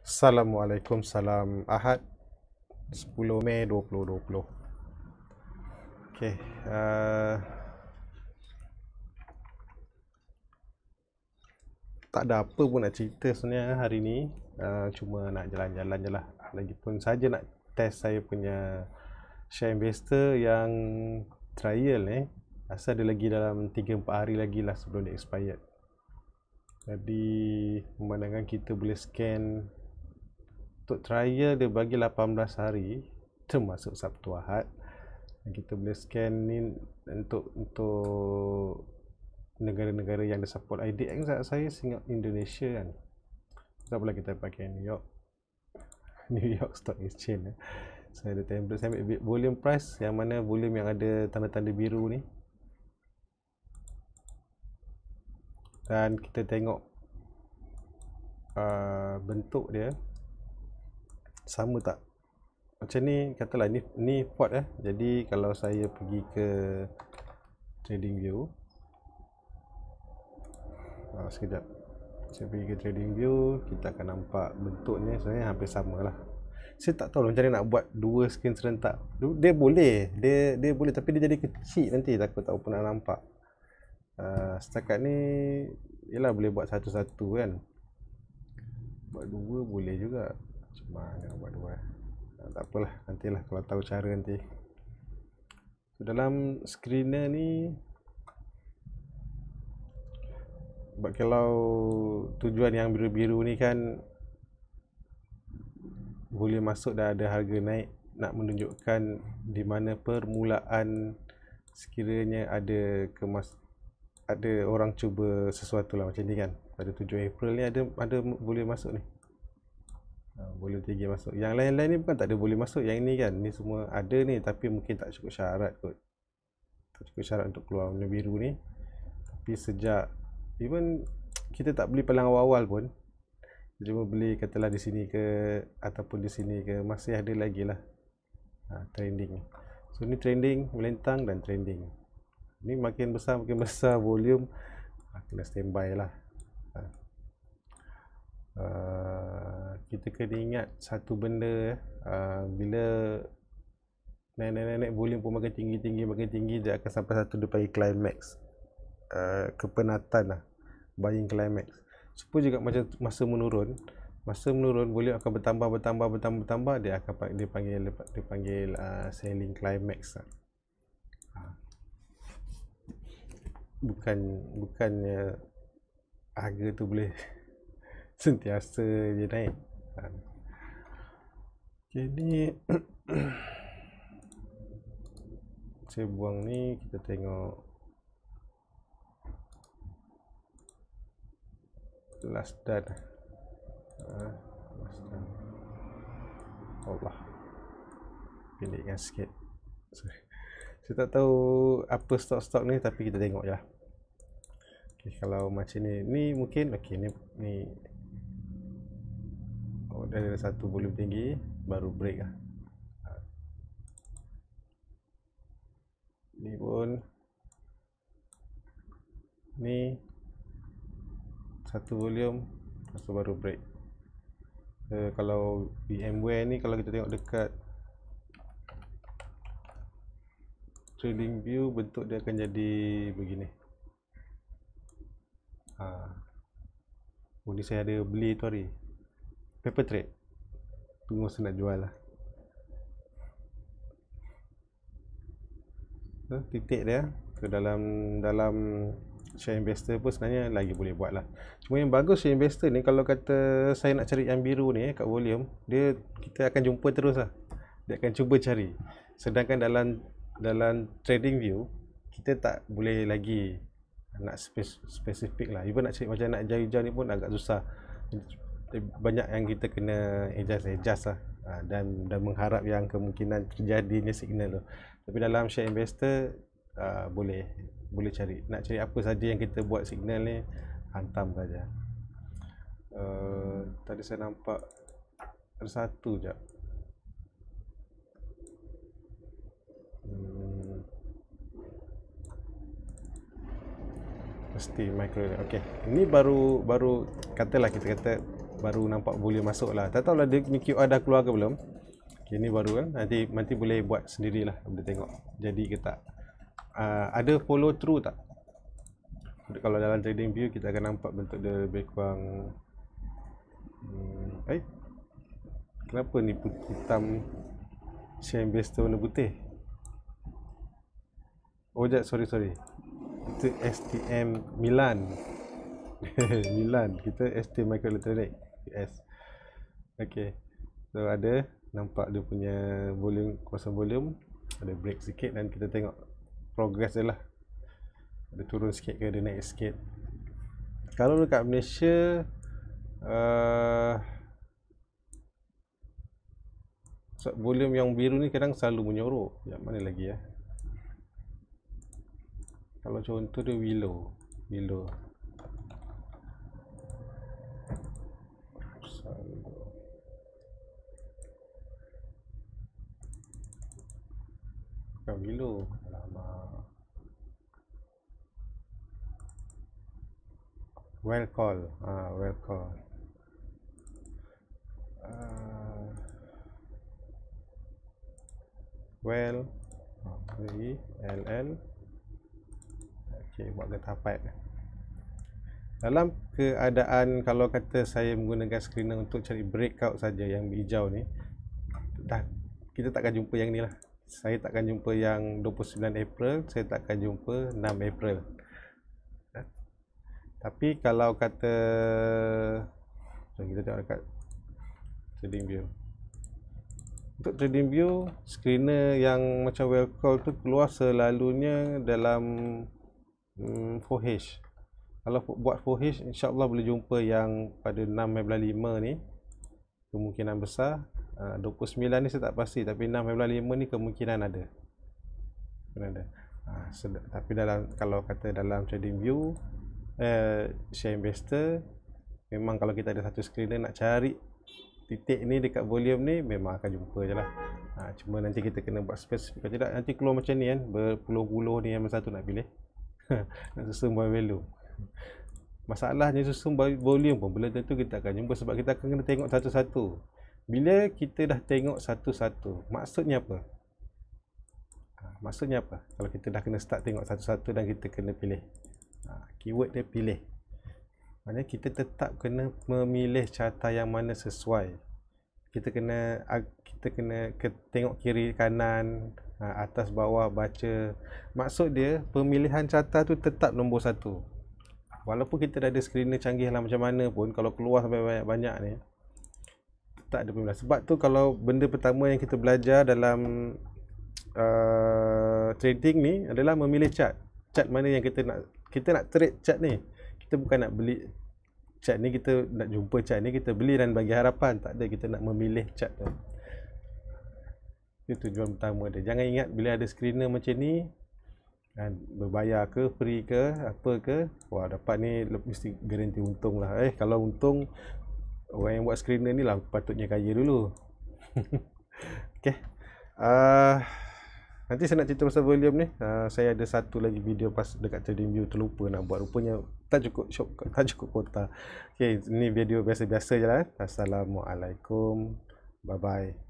Assalamualaikum, salam Ahad 10 Mei 2020 Okay uh, Tak ada apa pun nak cerita sebenarnya hari ni uh, Cuma nak jalan-jalan je lah Lagipun saja nak test saya punya Share investor yang trial ni eh. Rasa ada lagi dalam 3-4 hari lagi lah sebelum dia expired jadi memandangkan kita boleh scan untuk trial dia bagi 18 hari termasuk Sabtu Ahad dan kita boleh scan ni untuk untuk negara-negara yang dia support IDX saat saya singap Indonesia kan tak pula kita pakai New York New York Stock Exchange eh. saya ada template saya ambil volume price yang mana volume yang ada tanda-tanda biru ni dan kita tengok uh, bentuk dia sama tak macam ni katalah ni ni port eh jadi kalau saya pergi ke trading view ah sekejap saya pergi ke trading view kita akan nampak bentuknya sebenarnya hampir sama lah. saya tak tahu lah macam mana nak buat dua screen serentak dia boleh dia dia boleh tapi dia jadi kecil nanti takut tak pun nak nampak uh, setakat ni ialah boleh buat satu-satu kan buat dua boleh juga cuma nak buat dua ha, tak apalah nantilah kalau tahu cara nanti so, dalam screener ni sebab kalau tujuan yang biru-biru ni kan boleh masuk dah ada harga naik nak menunjukkan di mana permulaan sekiranya ada kemas ada orang cuba sesuatu lah macam ni kan pada 7 April ni ada ada boleh masuk ni Ah, boleh tinggi masuk. Yang lain-lain ni bukan tak ada boleh masuk. Yang ini kan, ni semua ada ni tapi mungkin tak cukup syarat kot. Tak cukup syarat untuk keluar warna biru ni. Tapi sejak, even kita tak beli palang awal-awal pun. Kita cuma beli katalah di sini ke ataupun di sini ke, masih ada lagi lah ha, trending. So ni trending, melentang dan trending. Ni makin besar, makin besar volume. Ha, kena standby lah. kita kena ingat satu benda uh, bila nenek-nenek boleh pun makan tinggi-tinggi makan tinggi dia akan sampai satu dia panggil climax uh, kepenatan lah buying climax supaya so, juga macam masa menurun masa menurun boleh akan bertambah bertambah bertambah bertambah dia akan dia panggil dia panggil uh, selling climax lah. bukan bukannya harga tu boleh sentiasa dia naik kan. Jadi saya buang ni kita tengok last dan ah ha, last dan Allah pilihkan sikit Sorry. saya tak tahu apa stok-stok ni tapi kita tengok je lah. okay, kalau macam ni ni mungkin okay, ni ni dari satu volume tinggi baru break lah ni pun ni satu volume lepas baru break so, eh, kalau VMware ni kalau kita tengok dekat trading view bentuk dia akan jadi begini ha. oh ni saya ada beli tu hari paper trade tunggu saya nak jual lah ha, titik dia so, dalam dalam share investor pun sebenarnya lagi boleh buat lah cuma yang bagus share investor ni kalau kata saya nak cari yang biru ni eh, kat volume dia kita akan jumpa terus lah dia akan cuba cari sedangkan dalam dalam trading view kita tak boleh lagi nak spesifik lah even nak cari macam nak jari-jari pun agak susah banyak yang kita kena adjust adjust lah ha, dan dan mengharap yang kemungkinan terjadinya signal tu tapi dalam share investor ha, boleh boleh cari nak cari apa saja yang kita buat signal ni hantam saja uh, tadi saya nampak ada satu jap hmm. Mesti micro Okay Ini baru Baru Katalah kita kata baru nampak boleh masuk lah tak tahulah dia punya QR dah keluar ke belum okay, ni baru kan nanti nanti boleh buat sendirilah boleh tengok jadi ke tak uh, ada follow through tak kalau dalam trading view kita akan nampak bentuk dia lebih kurang hmm, eh kenapa ni putih hitam share investor warna putih oh jat sorry sorry itu STM Milan Milan kita STM Microelectronics fps okey so ada nampak dia punya volume kuasa volume ada break sikit dan kita tengok progress dia lah Ada turun sikit ke dia naik sikit kalau dekat Malaysia uh, so, volume yang biru ni kadang selalu menyorok Yang mana lagi ya kalau contoh dia willow willow Kau gila lama. Well call ah, Well call uh, Well V ha, L L Okay buat getah pad dalam keadaan kalau kata saya menggunakan screener untuk cari breakout saja yang hijau ni dah kita takkan jumpa yang ni lah saya takkan jumpa yang 29 April, saya takkan jumpa 6 April. Tapi kalau kata kita tengok dekat trading view. Untuk trading view, screener yang macam well call tu keluar selalunya dalam hmm, 4H. Kalau buat 4H, insyaAllah boleh jumpa yang pada 6 April 5 ni. Kemungkinan besar. 29 ah, ni saya tak pasti tapi 6 Februari 5 ni kemungkinan ada. Kemungkinan ada. Ha, sed- tapi dalam kalau kata dalam trading view eh share investor memang kalau kita ada satu screener nak cari titik ni dekat volume ni memang akan jumpa je ha, cuma nanti kita kena buat spesifik kalau tidak nanti keluar macam ni kan berpuluh-puluh ni yang satu nak pilih nak susun by volume. masalahnya susun by volume pun bila tentu kita akan jumpa sebab kita akan kena tengok satu-satu bila kita dah tengok satu-satu, maksudnya apa? Ha, maksudnya apa? Kalau kita dah kena start tengok satu-satu dan kita kena pilih. Ha, keyword dia pilih. Maksudnya kita tetap kena memilih carta yang mana sesuai. Kita kena kita kena ke, tengok kiri kanan, ha, atas bawah baca. Maksud dia pemilihan carta tu tetap nombor satu. Walaupun kita dah ada screener canggih lah macam mana pun kalau keluar sampai banyak-banyak ni tak ada pembelah sebab tu kalau benda pertama yang kita belajar dalam uh, trading ni adalah memilih chart chart mana yang kita nak kita nak trade chart ni kita bukan nak beli chart ni kita nak jumpa chart ni kita beli dan bagi harapan tak ada kita nak memilih chart tu itu tujuan pertama dia jangan ingat bila ada screener macam ni dan berbayar ke free ke apa ke wah dapat ni mesti garanti untung lah eh kalau untung orang yang buat screener ni lah patutnya kaya dulu okay uh, ah, nanti saya nak cerita pasal volume ni uh, saya ada satu lagi video pas dekat trading view terlupa nak buat rupanya tak cukup shock, tak cukup kota okay, ni video biasa-biasa je lah Assalamualaikum bye-bye